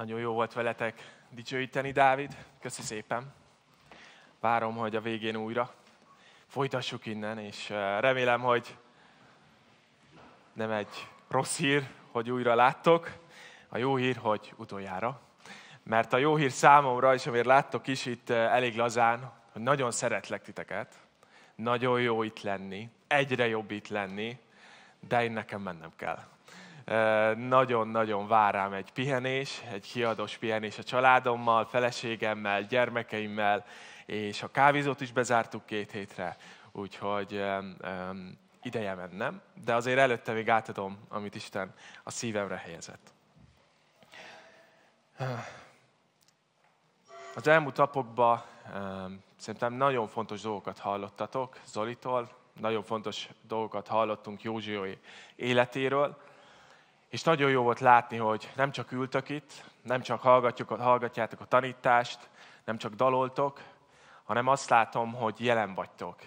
Nagyon jó volt veletek dicsőíteni, Dávid. Köszi szépen. Várom, hogy a végén újra folytassuk innen, és eh, remélem, hogy nem egy rossz hír, hogy újra láttok. A jó hír, hogy utoljára. Mert a jó hír számomra, és amiért láttok is itt eh, elég lazán, hogy nagyon szeretlek titeket. Nagyon jó itt lenni. Egyre jobb itt lenni. De én nekem mennem kell nagyon-nagyon vár rám egy pihenés, egy kiadós pihenés a családommal, feleségemmel, gyermekeimmel, és a kávézót is bezártuk két hétre, úgyhogy ideje mennem, de azért előtte még átadom, amit Isten a szívemre helyezett. Az elmúlt napokban szerintem nagyon fontos dolgokat hallottatok Zolitól, nagyon fontos dolgokat hallottunk Józsiói életéről, és nagyon jó volt látni, hogy nem csak ültök itt, nem csak hallgatjuk, hallgatjátok a tanítást, nem csak daloltok, hanem azt látom, hogy jelen vagytok.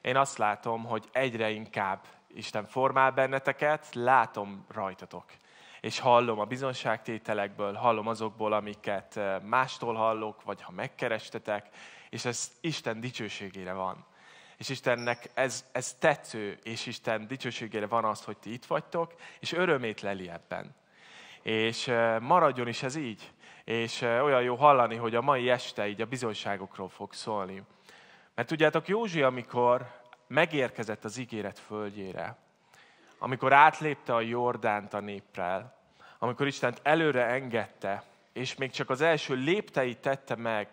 Én azt látom, hogy egyre inkább Isten formál benneteket, látom rajtatok. És hallom a bizonságtételekből, hallom azokból, amiket eh, mástól hallok, vagy ha megkerestetek, és ez Isten dicsőségére van és Istennek ez, ez tetsző, és Isten dicsőségére van az, hogy ti itt vagytok, és örömét leli ebben. És maradjon is ez így, és olyan jó hallani, hogy a mai este így a bizonyságokról fog szólni. Mert tudjátok, Józsi, amikor megérkezett az ígéret földjére, amikor átlépte a Jordánt a néppel, amikor Istent előre engedte, és még csak az első lépteit tette meg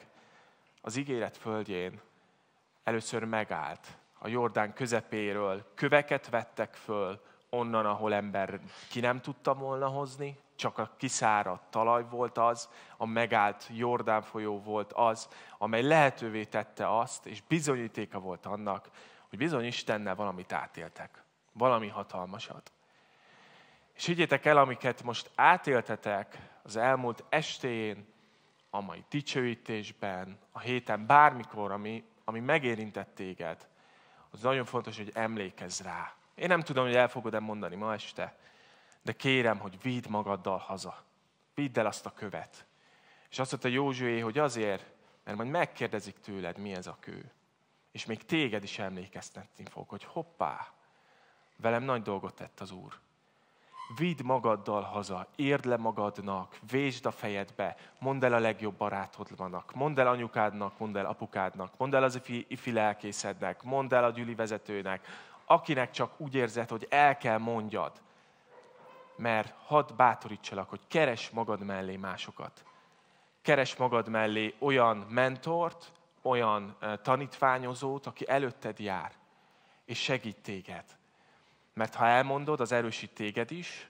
az ígéret földjén, először megállt a Jordán közepéről, köveket vettek föl, onnan, ahol ember ki nem tudta volna hozni, csak a kiszáradt talaj volt az, a megállt Jordán folyó volt az, amely lehetővé tette azt, és bizonyítéka volt annak, hogy bizony Istennel valamit átéltek. Valami hatalmasat. És higgyétek el, amiket most átéltetek az elmúlt estén, a mai dicsőítésben, a héten, bármikor, ami ami megérintett téged, az nagyon fontos, hogy emlékezz rá. Én nem tudom, hogy el fogod-e mondani ma este, de kérem, hogy vidd magaddal haza. Vidd el azt a követ. És azt mondta Józsué, hogy azért, mert majd megkérdezik tőled, mi ez a kő. És még téged is emlékeztetni fog, hogy hoppá, velem nagy dolgot tett az Úr vidd magaddal haza, érd le magadnak, vésd a fejedbe, mondd el a legjobb barátodnak, mondd el anyukádnak, mondd el apukádnak, mondd el az ifi, ifi lelkészednek, mondd el a gyüli vezetőnek, akinek csak úgy érzed, hogy el kell mondjad. Mert hadd bátorítsalak, hogy keres magad mellé másokat. Keres magad mellé olyan mentort, olyan tanítványozót, aki előtted jár, és segít téged mert ha elmondod, az erősít téged is,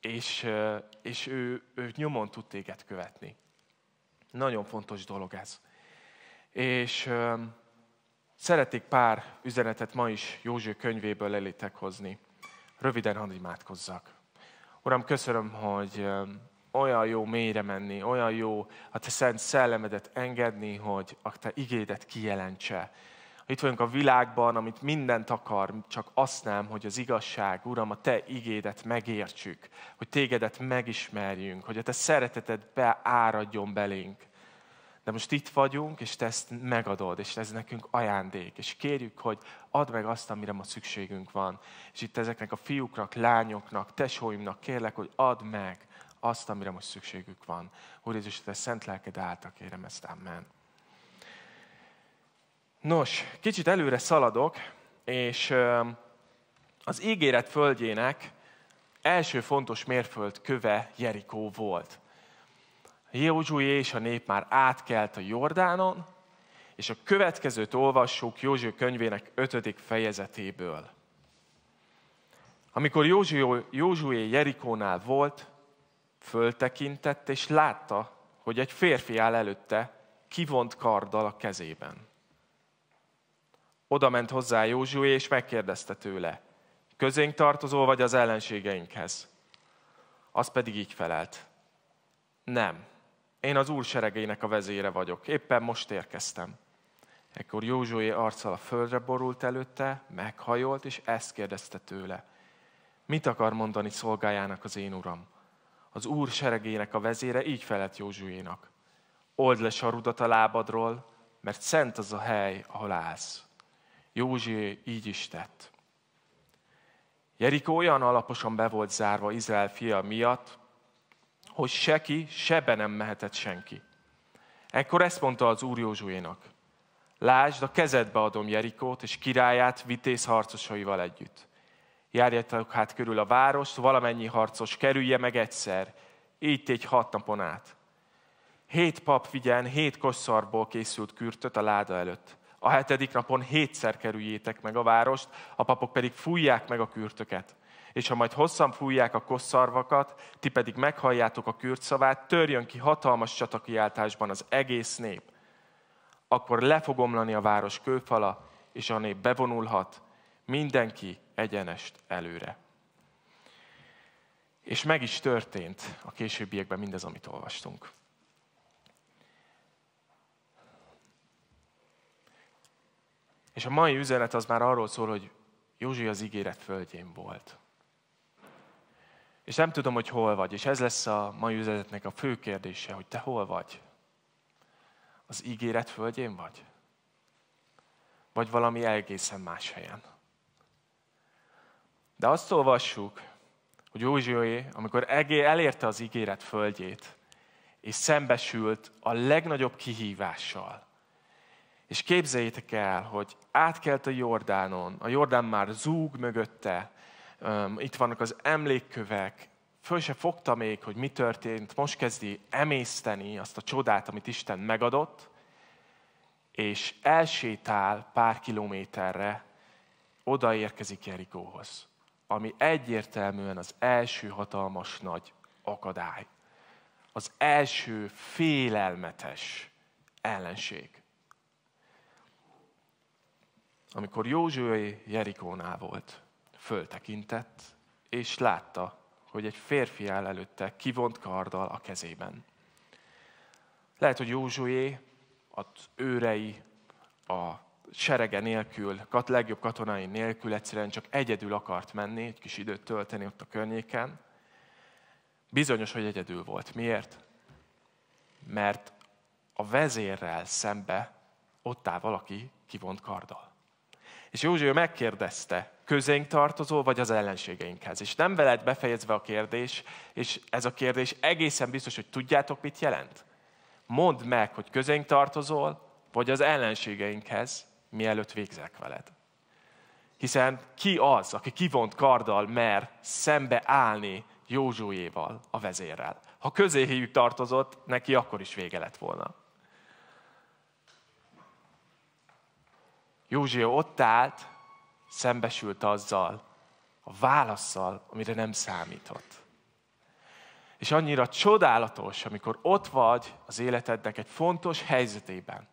és, és ő, ő nyomon tud téged követni. Nagyon fontos dolog ez. És szeretnék pár üzenetet ma is Józsi könyvéből elétek hozni. Röviden hadd imádkozzak. Uram, köszönöm, hogy olyan jó mélyre menni, olyan jó a Te szent szellemedet engedni, hogy a Te igédet kijelentse, itt vagyunk a világban, amit mindent akar, csak azt nem, hogy az igazság, Uram, a Te igédet megértsük, hogy Tégedet megismerjünk, hogy a Te szereteted beáradjon belénk. De most itt vagyunk, és Te ezt megadod, és ez nekünk ajándék, és kérjük, hogy add meg azt, amire ma szükségünk van. És itt ezeknek a fiúknak, lányoknak, tesóimnak kérlek, hogy add meg azt, amire most szükségük van. Úr Jézus, Te szent lelked által kérem ezt, amen. Nos, kicsit előre szaladok, és az ígéret földjének első fontos mérföld köve Jerikó volt. Józsué és a nép már átkelt a Jordánon, és a következőt olvassuk Józsué könyvének ötödik fejezetéből. Amikor Józsué, Józsué Jerikónál volt, föltekintett és látta, hogy egy férfi áll előtte, kivont karddal a kezében. Oda ment hozzá Józsué, és megkérdezte tőle, közénk tartozó vagy az ellenségeinkhez? Az pedig így felelt, nem, én az úr seregének a vezére vagyok, éppen most érkeztem. Ekkor Józsué arccal a földre borult előtte, meghajolt, és ezt kérdezte tőle. Mit akar mondani szolgájának az én uram? Az úr seregének a vezére így felett Józsuénak. Old le sarudat a lábadról, mert szent az a hely, ahol állsz. Józsué így is tett. Jerikó olyan alaposan be volt zárva Izrael fia miatt, hogy seki, sebe nem mehetett senki. Ekkor ezt mondta az úr Józsuénak. Lásd, a kezedbe adom Jerikót és királyát vitéz harcosaival együtt. Járjátok hát körül a várost, valamennyi harcos kerülje meg egyszer. Így tégy hat napon át. Hét pap vigyen hét kosszarból készült kürtöt a láda előtt. A hetedik napon hétszer kerüljétek meg a várost, a papok pedig fújják meg a kürtöket. És ha majd hosszan fújják a kosszarvakat, ti pedig meghalljátok a szavát, törjön ki hatalmas csatakiáltásban az egész nép. Akkor le fog omlani a város kőfala, és a nép bevonulhat, mindenki egyenest előre. És meg is történt a későbbiekben mindez, amit olvastunk. És a mai üzenet az már arról szól, hogy Józsi az ígéret földjén volt. És nem tudom, hogy hol vagy. És ez lesz a mai üzenetnek a fő kérdése, hogy te hol vagy? Az ígéret földjén vagy? Vagy valami egészen más helyen? De azt olvassuk, hogy Józsué, amikor elérte az ígéret földjét, és szembesült a legnagyobb kihívással, és képzeljétek el, hogy átkelt a Jordánon, a Jordán már zúg mögötte, itt vannak az emlékkövek, föl se fogta még, hogy mi történt, most kezdi emészteni azt a csodát, amit Isten megadott, és elsétál pár kilométerre, odaérkezik Jerikóhoz, ami egyértelműen az első hatalmas nagy akadály. Az első félelmetes ellenség amikor Józsué Jerikónál volt, föltekintett, és látta, hogy egy férfi áll előtte kivont karddal a kezében. Lehet, hogy Józsué, az őrei, a serege nélkül, a legjobb katonai nélkül egyszerűen csak egyedül akart menni, egy kis időt tölteni ott a környéken. Bizonyos, hogy egyedül volt. Miért? Mert a vezérrel szembe ott áll valaki kivont karddal. És József megkérdezte, közénk tartozol, vagy az ellenségeinkhez. És nem veled befejezve a kérdés, és ez a kérdés egészen biztos, hogy tudjátok, mit jelent? Mondd meg, hogy közénk tartozol, vagy az ellenségeinkhez, mielőtt végzek veled. Hiszen ki az, aki kivont karddal mer szembe állni Józsuéval, a vezérrel? Ha közéhéjük tartozott, neki akkor is vége lett volna. Józsi ott állt, szembesült azzal, a válaszsal, amire nem számított. És annyira csodálatos, amikor ott vagy az életednek egy fontos helyzetében.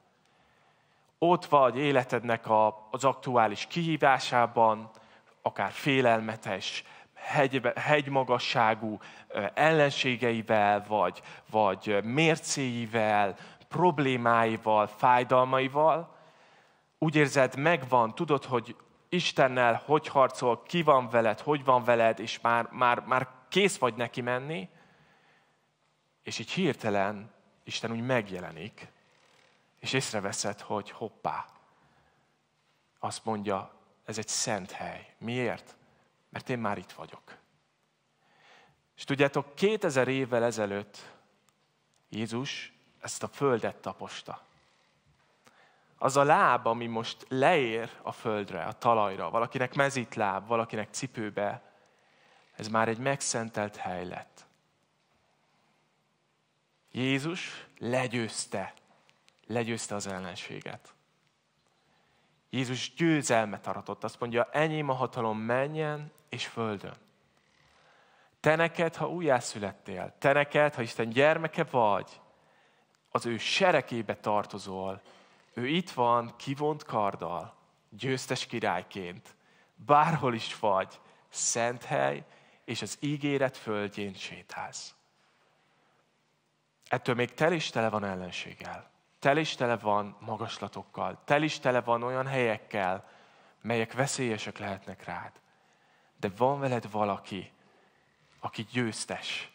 Ott vagy életednek a, az aktuális kihívásában, akár félelmetes, hegy, hegymagasságú ellenségeivel, vagy, vagy mércéivel, problémáival, fájdalmaival, úgy érzed, megvan, tudod, hogy Istennel hogy harcol, ki van veled, hogy van veled, és már, már, már kész vagy neki menni, és így hirtelen Isten úgy megjelenik, és észreveszed, hogy hoppá, azt mondja, ez egy szent hely. Miért? Mert én már itt vagyok. És tudjátok, 2000 évvel ezelőtt Jézus ezt a földet taposta az a láb, ami most leér a földre, a talajra, valakinek láb, valakinek cipőbe, ez már egy megszentelt hely lett. Jézus legyőzte, legyőzte az ellenséget. Jézus győzelmet aratott, azt mondja, enyém a hatalom menjen és földön. Te neked, ha újjászülettél, te neked, ha Isten gyermeke vagy, az ő serekébe tartozol, ő itt van kivont karddal, győztes királyként, bárhol is vagy, szent hely, és az ígéret földjén sétálsz. Ettől még tel is tele van ellenséggel, tel is tele van magaslatokkal, tel is tele van olyan helyekkel, melyek veszélyesek lehetnek rád. De van veled valaki, aki győztes,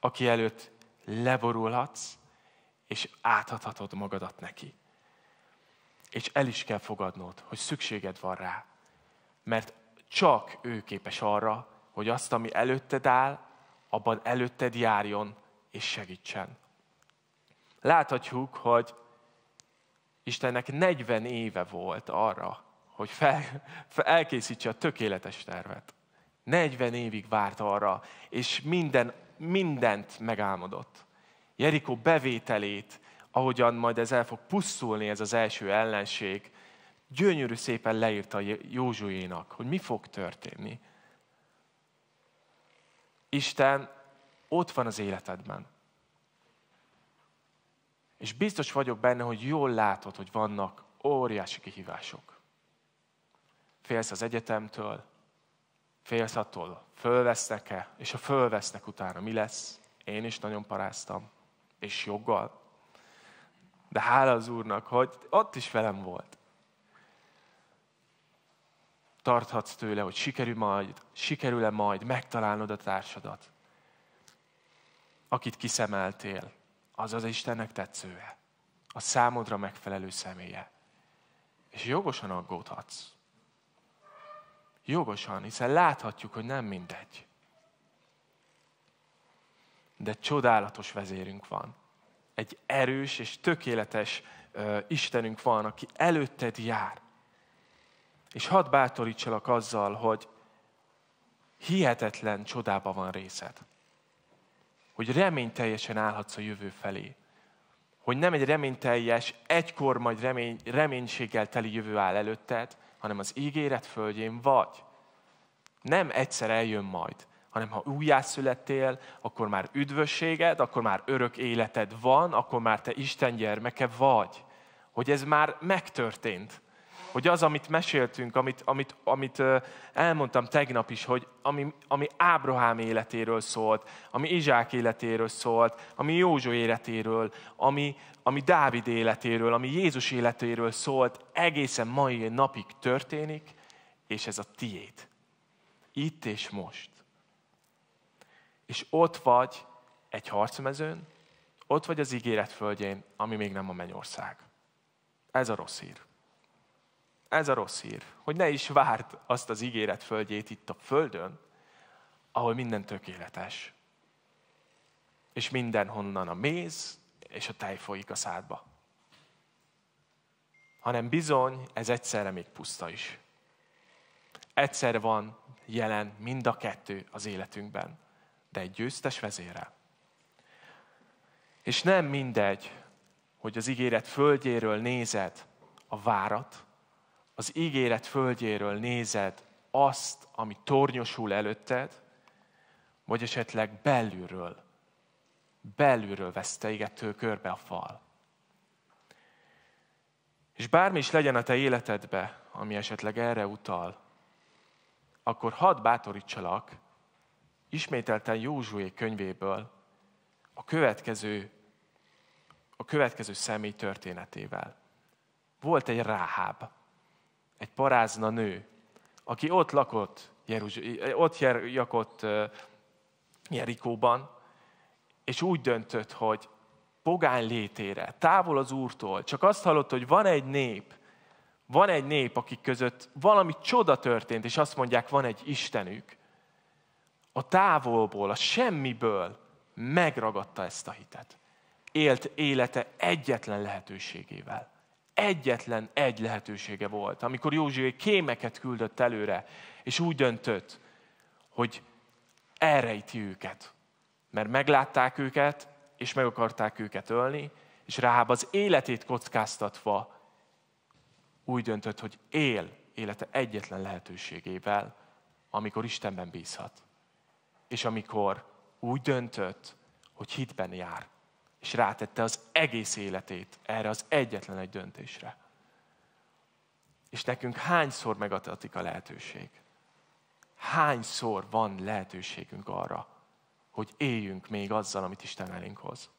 aki előtt leborulhatsz, és átadhatod magadat neki és el is kell fogadnod, hogy szükséged van rá. Mert csak ő képes arra, hogy azt, ami előtted áll, abban előtted járjon és segítsen. Láthatjuk, hogy Istennek 40 éve volt arra, hogy fel, fel elkészítse a tökéletes tervet. 40 évig várt arra, és minden, mindent megálmodott. Jerikó bevételét, ahogyan majd ez el fog pusztulni, ez az első ellenség, gyönyörű szépen leírta Józsuénak, hogy mi fog történni. Isten ott van az életedben. És biztos vagyok benne, hogy jól látod, hogy vannak óriási kihívások. Félsz az egyetemtől, félsz attól, fölvesznek-e, és ha fölvesznek utána, mi lesz? Én is nagyon paráztam, és joggal. De hála az Úrnak, hogy ott is velem volt. Tarthatsz tőle, hogy sikerül majd, sikerül-e majd megtalálnod a társadat, akit kiszemeltél, az az Istennek tetszője, a számodra megfelelő személye. És jogosan aggódhatsz. Jogosan, hiszen láthatjuk, hogy nem mindegy. De csodálatos vezérünk van, egy erős és tökéletes Istenünk van, aki előtted jár. És hadd bátorítsalak azzal, hogy hihetetlen csodában van részed. Hogy reményteljesen állhatsz a jövő felé. Hogy nem egy reményteljes, egykor majd remény, reménységgel teli jövő áll előtted, hanem az ígéret földjén vagy. Nem egyszer eljön majd, hanem ha újjászülettél, akkor már üdvösséged, akkor már örök életed van, akkor már te Isten gyermeke vagy. Hogy ez már megtörtént. Hogy az, amit meséltünk, amit, amit, amit elmondtam tegnap is, hogy ami, ami Ábrahám életéről szólt, ami Izsák életéről szólt, ami Józsó életéről, ami, ami Dávid életéről, ami Jézus életéről szólt, egészen mai napig történik, és ez a tiéd. Itt és most. És ott vagy egy harcmezőn, ott vagy az ígéret földjén, ami még nem a mennyország. Ez a rossz hír. Ez a rossz hír, hogy ne is várd azt az ígéret földjét itt a földön, ahol minden tökéletes. És honnan a méz és a tej folyik a szádba. Hanem bizony, ez egyszerre még puszta is. Egyszer van jelen mind a kettő az életünkben de egy győztes vezére. És nem mindegy, hogy az ígéret földjéről nézed a várat, az ígéret földjéről nézed azt, ami tornyosul előtted, vagy esetleg belülről, belülről veszteigettől körbe a fal. És bármi is legyen a te életedbe, ami esetleg erre utal, akkor hadd bátorítsalak, ismételten Józsué könyvéből a következő, a következő személy történetével. Volt egy ráháb, egy parázna nő, aki ott lakott, Jeruzs- ott jakott Jerikóban, és úgy döntött, hogy pogány létére, távol az Úrtól, csak azt hallott, hogy van egy nép, van egy nép, akik között valami csoda történt, és azt mondják, van egy Istenük a távolból, a semmiből megragadta ezt a hitet. Élt élete egyetlen lehetőségével. Egyetlen egy lehetősége volt. Amikor Józsué kémeket küldött előre, és úgy döntött, hogy elrejti őket. Mert meglátták őket, és meg akarták őket ölni, és ráhába az életét kockáztatva úgy döntött, hogy él élete egyetlen lehetőségével, amikor Istenben bízhat és amikor úgy döntött, hogy hitben jár, és rátette az egész életét erre az egyetlen egy döntésre. És nekünk hányszor megadatik a lehetőség? Hányszor van lehetőségünk arra, hogy éljünk még azzal, amit Isten elénk hoz?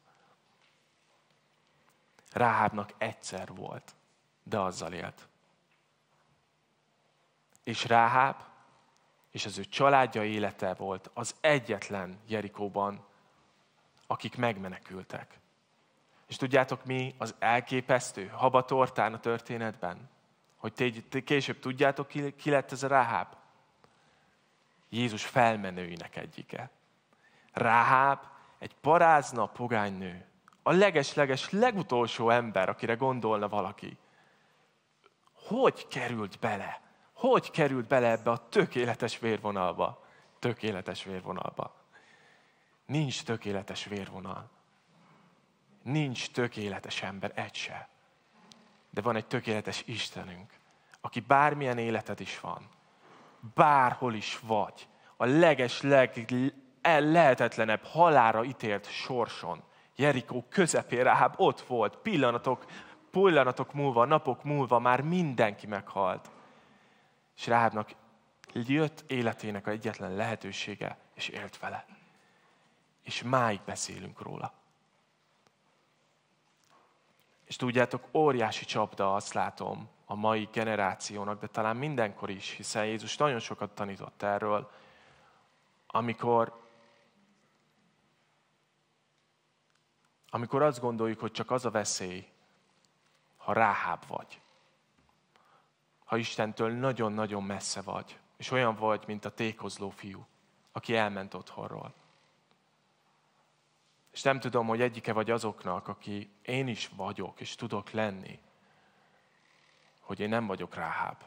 Ráhábnak egyszer volt, de azzal élt. És Ráháb és az ő családja élete volt az egyetlen Jerikóban, akik megmenekültek. És tudjátok mi az elképesztő habatortán a történetben? Hogy te, később tudjátok, ki, ki lett ez a Ráháb? Jézus felmenőinek egyike. Ráháb egy parázna pogánynő, a leges-leges legutolsó ember, akire gondolna valaki. Hogy került bele hogy került bele ebbe a tökéletes vérvonalba? Tökéletes vérvonalba. Nincs tökéletes vérvonal. Nincs tökéletes ember, egy se. De van egy tökéletes Istenünk, aki bármilyen életed is van, bárhol is vagy, a leges, leg, e, lehetetlenebb halára ítélt sorson, Jerikó közepén Ráháb ott volt, pillanatok, pillanatok múlva, napok múlva már mindenki meghalt és Ráhábnak jött életének a egyetlen lehetősége, és élt vele. És máig beszélünk róla. És tudjátok, óriási csapda, azt látom, a mai generációnak, de talán mindenkor is, hiszen Jézus nagyon sokat tanított erről, amikor amikor azt gondoljuk, hogy csak az a veszély, ha ráháb vagy ha Istentől nagyon-nagyon messze vagy, és olyan vagy, mint a tékozló fiú, aki elment otthonról. És nem tudom, hogy egyike vagy azoknak, aki én is vagyok, és tudok lenni, hogy én nem vagyok ráháb.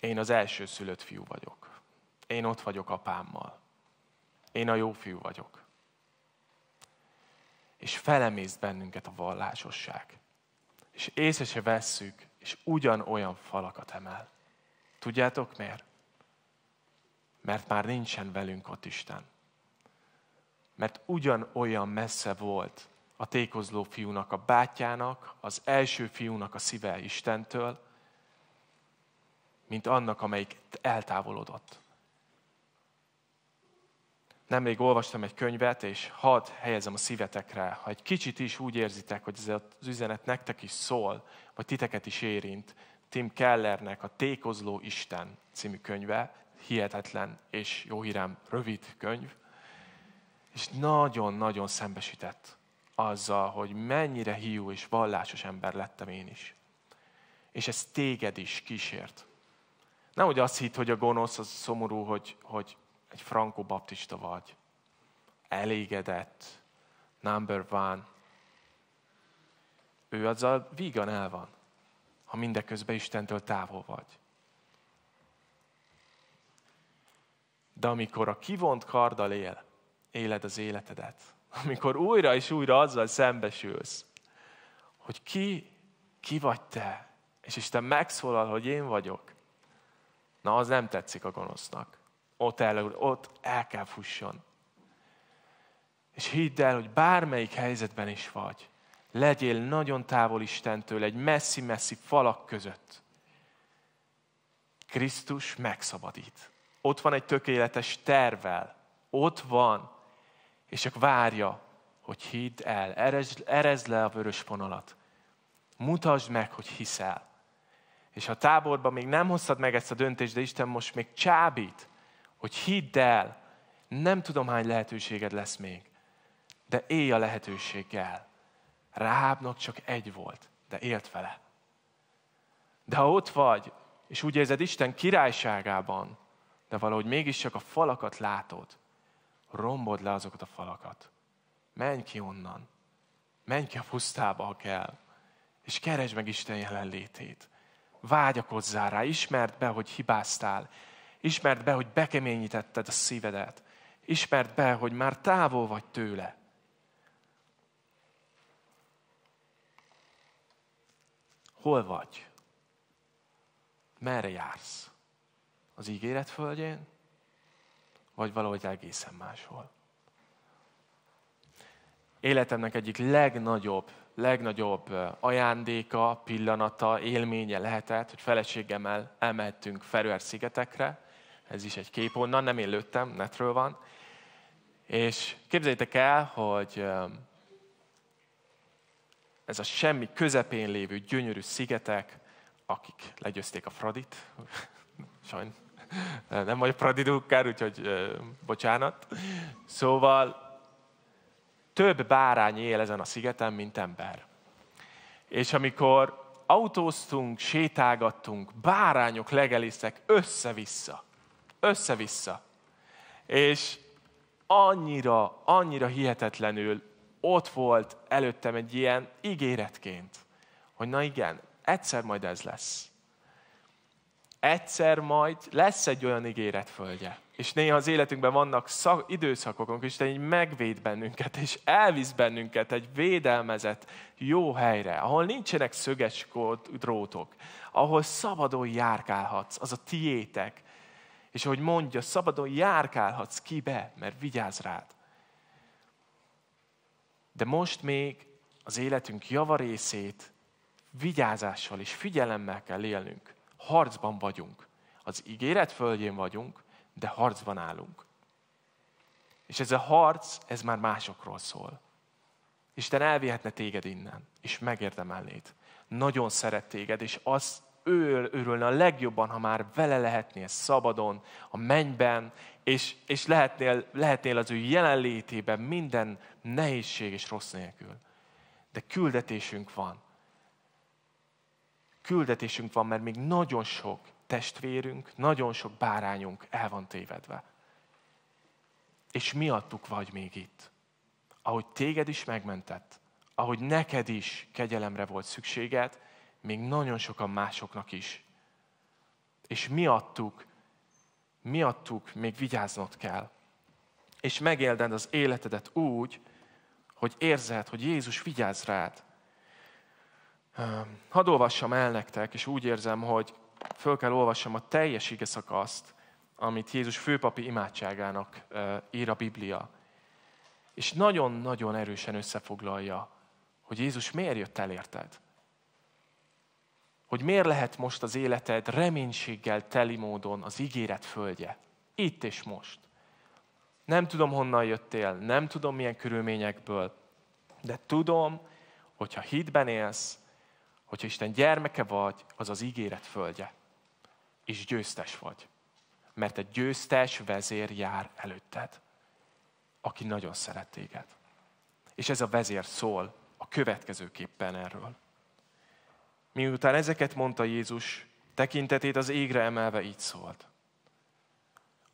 Én az első szülött fiú vagyok. Én ott vagyok apámmal. Én a jó fiú vagyok és felemészt bennünket a vallásosság. És észre se vesszük, és ugyanolyan falakat emel. Tudjátok miért? Mert már nincsen velünk ott Isten. Mert ugyanolyan messze volt a tékozló fiúnak, a bátyának, az első fiúnak a szíve Istentől, mint annak, amelyik eltávolodott. Nemrég olvastam egy könyvet, és hadd helyezem a szívetekre, ha egy kicsit is úgy érzitek, hogy ez az üzenet nektek is szól, vagy titeket is érint, Tim Kellernek a Tékozló Isten című könyve, hihetetlen és jó hírem, rövid könyv, és nagyon-nagyon szembesített azzal, hogy mennyire hiú és vallásos ember lettem én is. És ez téged is kísért. Nem hogy azt hitt, hogy a gonosz az szomorú, hogy, hogy egy frankobaptista vagy, elégedett, number one, ő azzal vígan el van, ha mindeközben Istentől távol vagy. De amikor a kivont karddal él, éled az életedet, amikor újra és újra azzal szembesülsz, hogy ki, ki vagy te, és Isten megszólal, hogy én vagyok, na az nem tetszik a gonosznak ott el, ott el kell fusson. És hidd el, hogy bármelyik helyzetben is vagy, legyél nagyon távol Istentől, egy messzi-messzi falak között. Krisztus megszabadít. Ott van egy tökéletes tervel. Ott van. És csak várja, hogy hidd el. Erezd, erezd le a vörös vonalat. Mutasd meg, hogy hiszel. És ha táborban még nem hoztad meg ezt a döntést, de Isten most még csábít, hogy hidd el, nem tudom hány lehetőséged lesz még, de élj a lehetőséggel. Rábnak csak egy volt, de élt vele. De ha ott vagy, és úgy érzed Isten királyságában, de valahogy mégiscsak a falakat látod, rombod le azokat a falakat. Menj ki onnan. Menj ki a pusztába, ha kell. És keresd meg Isten jelenlétét. Vágyakozzál rá, ismerd be, hogy hibáztál, Ismert be, hogy bekeményítetted a szívedet. Ismert be, hogy már távol vagy tőle. Hol vagy? Merre jársz? Az ígéret földjén? Vagy valahogy egészen máshol? Életemnek egyik legnagyobb, legnagyobb ajándéka, pillanata, élménye lehetett, hogy feleségemmel elmehettünk Ferőer szigetekre, ez is egy kép onnan, nem én lőttem, netről van. És képzeljétek el, hogy um, ez a semmi közepén lévő gyönyörű szigetek, akik legyőzték a Fradit, sajn, nem vagy Fradidukkár, úgyhogy bocsánat. Szóval több bárány él ezen a szigeten, mint ember. És amikor autóztunk, sétálgattunk, bárányok legelésztek össze-vissza össze-vissza. És annyira, annyira hihetetlenül ott volt előttem egy ilyen ígéretként, hogy na igen, egyszer majd ez lesz. Egyszer majd lesz egy olyan ígéret földje. És néha az életünkben vannak szak, időszakok, amikor Isten így megvéd bennünket, és elvisz bennünket egy védelmezett jó helyre, ahol nincsenek szöges drótok, ahol szabadon járkálhatsz, az a tiétek, és ahogy mondja, szabadon járkálhatsz ki be, mert vigyáz rád. De most még az életünk javarészét vigyázással és figyelemmel kell élnünk. Harcban vagyunk. Az ígéret földjén vagyunk, de harcban állunk. És ez a harc, ez már másokról szól. Isten elvihetne téged innen, és megérdemelnéd. Nagyon szeret téged, és azt ő örülne a legjobban, ha már vele lehetnél szabadon, a mennyben, és, és lehetnél, lehetnél az ő jelenlétében minden nehézség és rossz nélkül. De küldetésünk van. Küldetésünk van, mert még nagyon sok testvérünk, nagyon sok bárányunk el van tévedve. És miattuk vagy még itt. Ahogy téged is megmentett, ahogy neked is kegyelemre volt szükséged, még nagyon sokan másoknak is. És miattuk, miattuk még vigyáznod kell. És megélded az életedet úgy, hogy érzed, hogy Jézus vigyáz rád. Hadd olvassam el nektek, és úgy érzem, hogy föl kell olvassam a teljes ige szakaszt, amit Jézus főpapi imádságának ír a Biblia. És nagyon-nagyon erősen összefoglalja, hogy Jézus miért jött el érted hogy miért lehet most az életed reménységgel teli módon az ígéret földje. Itt és most. Nem tudom, honnan jöttél, nem tudom, milyen körülményekből, de tudom, hogyha hitben élsz, hogyha Isten gyermeke vagy, az az ígéret földje. És győztes vagy. Mert egy győztes vezér jár előtted, aki nagyon szeret téged. És ez a vezér szól a következőképpen erről. Miután ezeket mondta Jézus, tekintetét az égre emelve így szólt.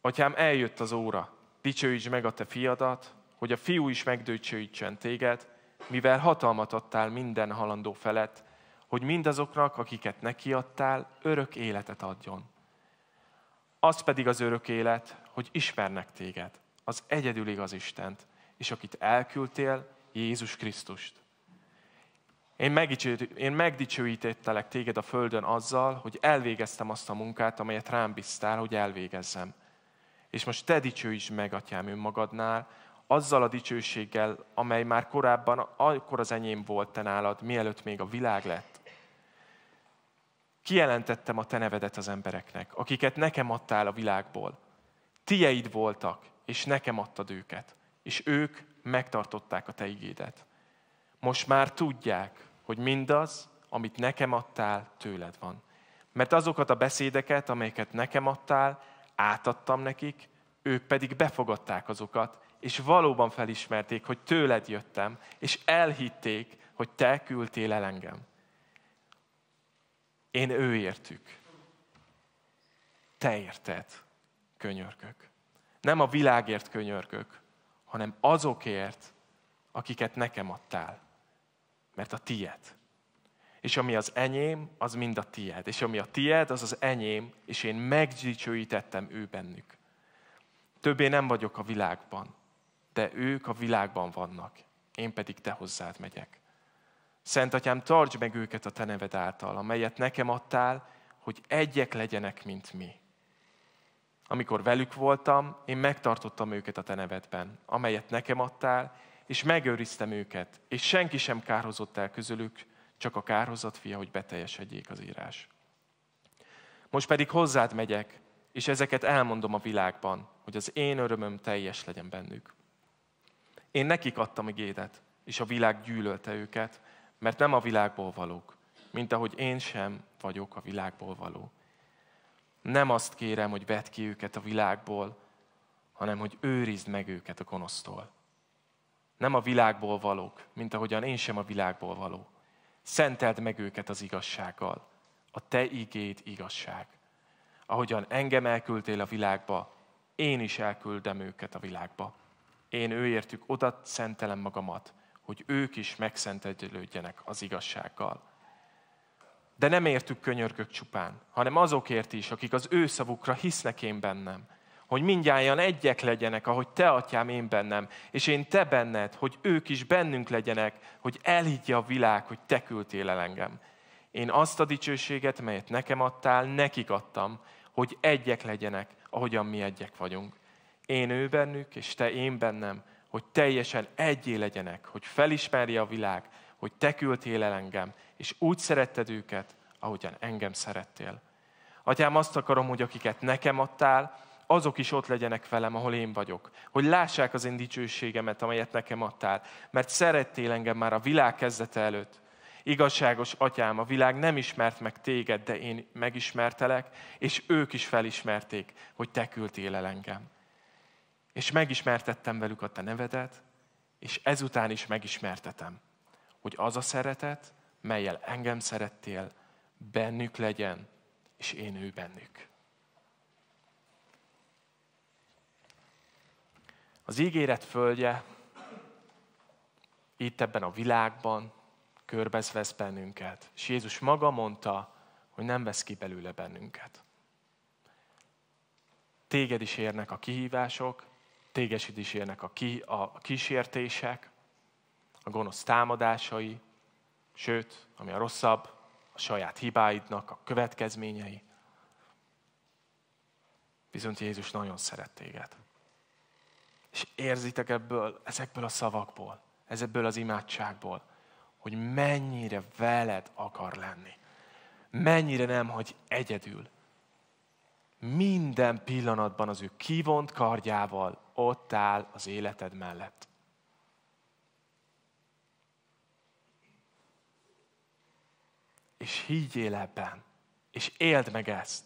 Atyám, eljött az óra, dicsőíts meg a te fiadat, hogy a fiú is megdőcsőítsen téged, mivel hatalmat adtál minden halandó felett, hogy mindazoknak, akiket neki adtál, örök életet adjon. Az pedig az örök élet, hogy ismernek téged, az egyedül igaz Istent, és akit elküldtél, Jézus Krisztust. Én, megdicső, én megdicsőítettelek téged a földön azzal, hogy elvégeztem azt a munkát, amelyet rám bíztál, hogy elvégezzem. És most te dicsőítsd meg, atyám, önmagadnál, azzal a dicsőséggel, amely már korábban akkor az enyém volt te nálad, mielőtt még a világ lett. Kijelentettem a te nevedet az embereknek, akiket nekem adtál a világból. Tieid voltak, és nekem adtad őket, és ők megtartották a te igédet. Most már tudják, hogy mindaz, amit nekem adtál, tőled van. Mert azokat a beszédeket, amelyeket nekem adtál, átadtam nekik, ők pedig befogadták azokat, és valóban felismerték, hogy tőled jöttem, és elhitték, hogy te küldtél el engem. Én ő értük. Te érted, könyörgök. Nem a világért könyörgök, hanem azokért, akiket nekem adtál mert a tiéd. És ami az enyém, az mind a tiéd. És ami a tiéd, az az enyém, és én megdicsőítettem ő bennük. Többé nem vagyok a világban, de ők a világban vannak, én pedig te hozzád megyek. Szent Atyám, tartsd meg őket a te neved által, amelyet nekem adtál, hogy egyek legyenek, mint mi. Amikor velük voltam, én megtartottam őket a te nevedben, amelyet nekem adtál, és megőriztem őket, és senki sem kárhozott el közülük, csak a kárhozat fia, hogy beteljesedjék az írás. Most pedig hozzád megyek, és ezeket elmondom a világban, hogy az én örömöm teljes legyen bennük. Én nekik adtam igédet, és a világ gyűlölte őket, mert nem a világból valók, mint ahogy én sem vagyok a világból való. Nem azt kérem, hogy vedd ki őket a világból, hanem hogy őrizd meg őket a gonosztól. Nem a világból valók, mint ahogyan én sem a világból való. Szenteld meg őket az igazsággal. A te igéd igazság. Ahogyan engem elküldtél a világba, én is elküldem őket a világba. Én őértük oda szentelem magamat, hogy ők is megszentelődjenek az igazsággal. De nem értük könyörgök csupán, hanem azokért is, akik az ő szavukra hisznek én bennem, hogy mindjárt egyek legyenek, ahogy te, atyám, én bennem, és én te benned, hogy ők is bennünk legyenek, hogy elhiggye a világ, hogy te küldtél el engem. Én azt a dicsőséget, melyet nekem adtál, nekik adtam, hogy egyek legyenek, ahogyan mi egyek vagyunk. Én ő bennük, és te én bennem, hogy teljesen egyé legyenek, hogy felismerje a világ, hogy te küldtél el engem, és úgy szeretted őket, ahogyan engem szerettél. Atyám, azt akarom, hogy akiket nekem adtál, azok is ott legyenek velem, ahol én vagyok. Hogy lássák az én dicsőségemet, amelyet nekem adtál. Mert szerettél engem már a világ kezdete előtt. Igazságos atyám, a világ nem ismert meg téged, de én megismertelek, és ők is felismerték, hogy te küldtél el engem. És megismertettem velük a te nevedet, és ezután is megismertetem, hogy az a szeretet, melyel engem szerettél, bennük legyen, és én ő bennük. az ígéret földje itt ebben a világban körbezvesz bennünket. És Jézus maga mondta, hogy nem vesz ki belőle bennünket. Téged is érnek a kihívások, téged is érnek a, ki, a kísértések, a gonosz támadásai, sőt, ami a rosszabb, a saját hibáidnak a következményei. Viszont Jézus nagyon szeret téged. És érzitek ebből, ezekből a szavakból, ezekből az imádságból, hogy mennyire veled akar lenni. Mennyire nem hogy egyedül. Minden pillanatban az ő kivont kardjával ott áll az életed mellett. És higgyél ebben, és éld meg ezt.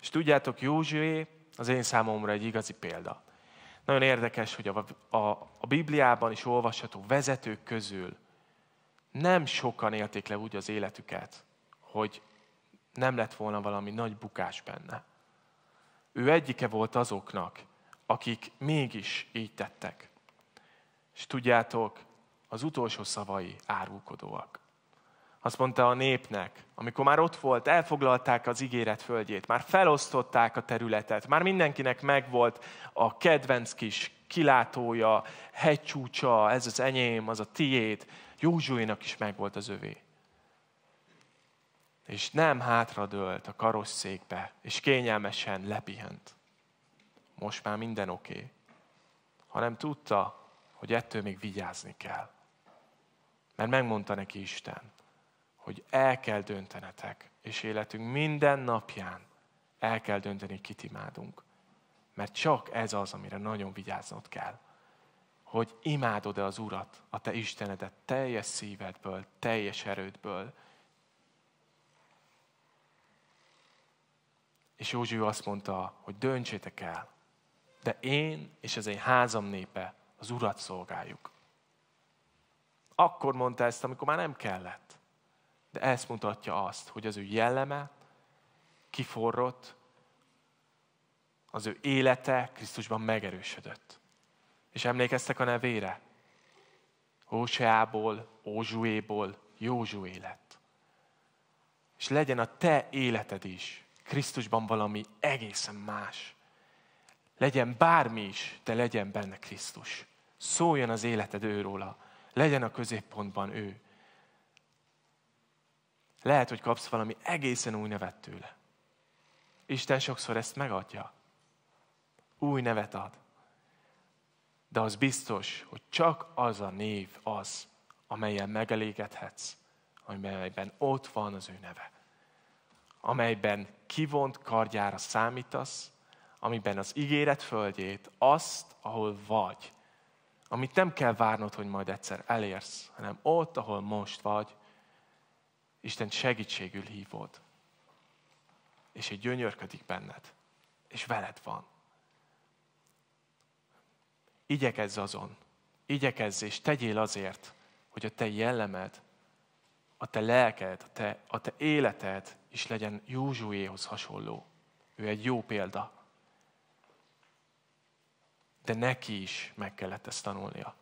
És tudjátok, Józsué az én számomra egy igazi példa. Nagyon érdekes, hogy a, a, a Bibliában is olvasható vezetők közül nem sokan élték le úgy az életüket, hogy nem lett volna valami nagy bukás benne. Ő egyike volt azoknak, akik mégis így tettek. És tudjátok, az utolsó szavai árulkodóak azt mondta a népnek, amikor már ott volt, elfoglalták az ígéret földjét, már felosztották a területet, már mindenkinek megvolt a kedvenc kis kilátója, hegycsúcsa, ez az enyém, az a tiéd, Józsuénak is megvolt az övé. És nem hátradőlt a karosszékbe, és kényelmesen lepihent. Most már minden oké. Okay. Hanem tudta, hogy ettől még vigyázni kell. Mert megmondta neki Isten, hogy el kell döntenetek, és életünk minden napján el kell dönteni, kit imádunk. Mert csak ez az, amire nagyon vigyáznod kell. Hogy imádod-e az Urat, a te Istenedet teljes szívedből, teljes erődből. És Józsi azt mondta, hogy döntsétek el, de én és az én házam népe az Urat szolgáljuk. Akkor mondta ezt, amikor már nem kellett. De ezt mutatja azt, hogy az ő jelleme kiforrott, az ő élete Krisztusban megerősödött. És emlékeztek a nevére? Óseából, Ózsuéból, Józsué lett. És legyen a te életed is Krisztusban valami egészen más. Legyen bármi is, de legyen benne Krisztus. Szóljon az életed őróla. Legyen a középpontban ő. Lehet, hogy kapsz valami egészen új nevet tőle. Isten sokszor ezt megadja. Új nevet ad. De az biztos, hogy csak az a név az, amelyen megelégedhetsz, amelyben ott van az ő neve. Amelyben kivont kardjára számítasz, amiben az ígéret földjét, azt, ahol vagy, amit nem kell várnod, hogy majd egyszer elérsz, hanem ott, ahol most vagy, Isten segítségül hívod. És egy gyönyörködik benned. És veled van. Igyekezz azon. Igyekezz és tegyél azért, hogy a te jellemed, a te lelked, a te, a te életed is legyen Józsuéhoz hasonló. Ő egy jó példa. De neki is meg kellett ezt tanulnia.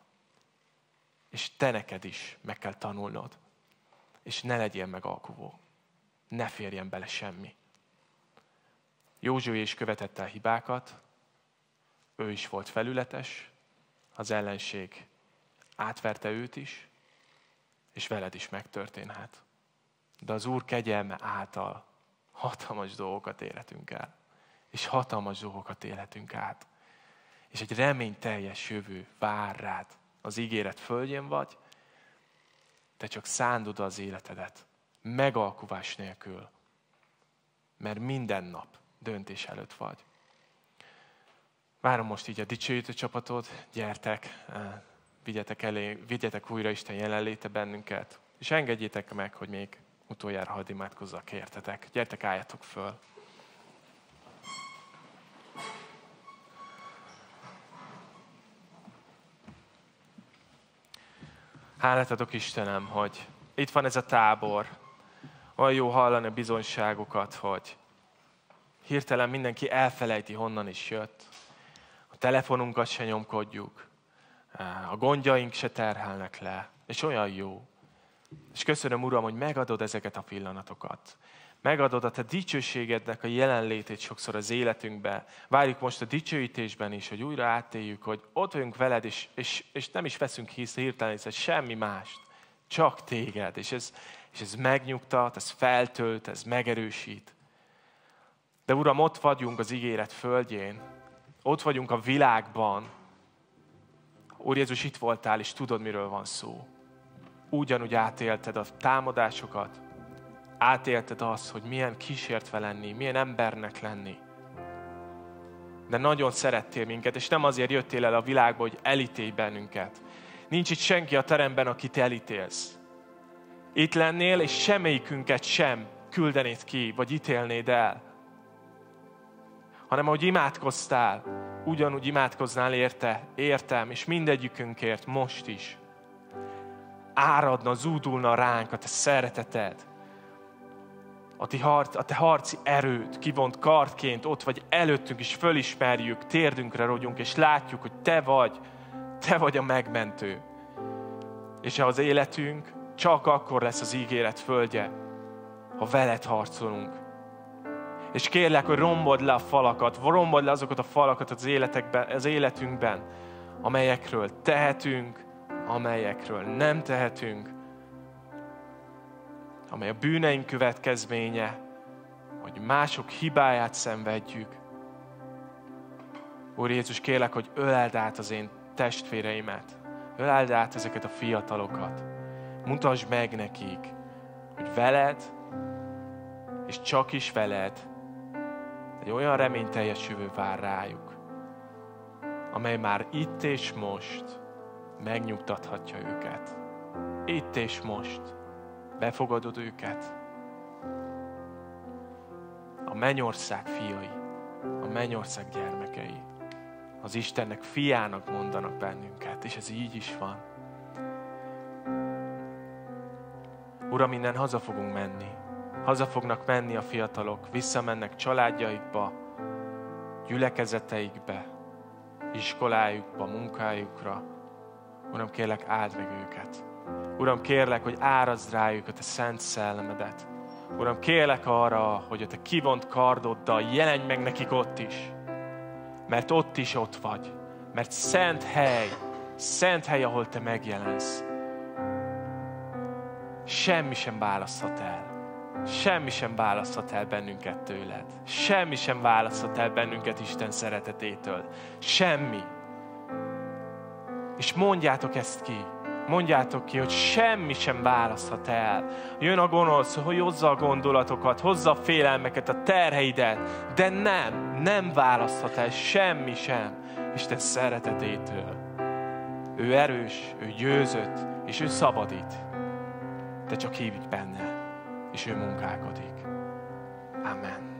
És te neked is meg kell tanulnod és ne legyél megalkuvó. Ne férjen bele semmi. Józsué is követett el hibákat, ő is volt felületes, az ellenség átverte őt is, és veled is megtörténhet. De az Úr kegyelme által hatalmas dolgokat életünk el. És hatalmas dolgokat életünk át. És egy reményteljes jövő vár rád. Az ígéret földjén vagy, te csak szánd oda az életedet, megalkuvás nélkül, mert minden nap döntés előtt vagy. Várom most így a dicsőítő csapatot, gyertek, eh, vigyetek, elé, vigyetek újra Isten jelenléte bennünket, és engedjétek meg, hogy még utoljára hadd imádkozzak értetek. Gyertek, álljatok föl! Hálát adok Istenem, hogy itt van ez a tábor. Olyan jó hallani a bizonyságokat, hogy hirtelen mindenki elfelejti, honnan is jött. A telefonunkat se nyomkodjuk, a gondjaink se terhelnek le, és olyan jó. És köszönöm, Uram, hogy megadod ezeket a pillanatokat. Megadod a te dicsőségednek a jelenlétét sokszor az életünkbe. Várjuk most a dicsőítésben is, hogy újra átéljük, hogy ott vagyunk veled, és, és, és nem is veszünk hisz hirtelen hisz, semmi mást, csak téged. És ez, és ez megnyugtat, ez feltölt, ez megerősít. De Uram, ott vagyunk az ígéret földjén, ott vagyunk a világban. Úr Jézus, itt voltál, és tudod, miről van szó. Ugyanúgy átélted a támadásokat, átélted azt, hogy milyen kísértve lenni, milyen embernek lenni. De nagyon szerettél minket, és nem azért jöttél el a világba, hogy elítélj bennünket. Nincs itt senki a teremben, akit elítélsz. Itt lennél, és semmelyikünket sem küldenéd ki, vagy ítélnéd el. Hanem ahogy imádkoztál, ugyanúgy imádkoznál érte, értem, és mindegyikünkért most is. Áradna, zúdulna ránk a te szereteted a, ti harc, a te harci erőd, kivont kartként ott vagy előttünk, és fölismerjük, térdünkre rogyunk, és látjuk, hogy te vagy, te vagy a megmentő. És az életünk csak akkor lesz az ígéret földje, ha veled harcolunk. És kérlek, hogy rombod le a falakat, rombod le azokat a falakat az, életekben, az életünkben, amelyekről tehetünk, amelyekről nem tehetünk, amely a bűneink következménye, hogy mások hibáját szenvedjük. Úr Jézus, kérlek, hogy öleld át az én testvéreimet, öleld át ezeket a fiatalokat. Mutasd meg nekik, hogy veled, és csak is veled, egy olyan reményteljes jövő vár rájuk, amely már itt és most megnyugtathatja őket. Itt és most befogadod őket. A mennyország fiai, a mennyország gyermekei, az Istennek fiának mondanak bennünket, és ez így is van. Uram, innen haza fogunk menni. Haza fognak menni a fiatalok, visszamennek családjaikba, gyülekezeteikbe, iskolájukba, munkájukra. Uram, kérlek, áld meg őket. Uram, kérlek, hogy árazd rájuk a te szent szellemedet. Uram, kérlek arra, hogy a te kivont kardoddal jelenj meg nekik ott is. Mert ott is ott vagy. Mert szent hely, szent hely, ahol te megjelensz. Semmi sem választhat el. Semmi sem választhat el bennünket tőled. Semmi sem választhat el bennünket Isten szeretetétől. Semmi. És mondjátok ezt ki, Mondjátok ki, hogy semmi sem választhat el. Jön a gonosz, hogy hozza a gondolatokat, hozza a félelmeket, a terheidet, de nem, nem választhat el semmi sem Isten szeretetétől. Ő erős, ő győzött, és ő szabadít. Te csak hívj benne, és ő munkálkodik. Amen.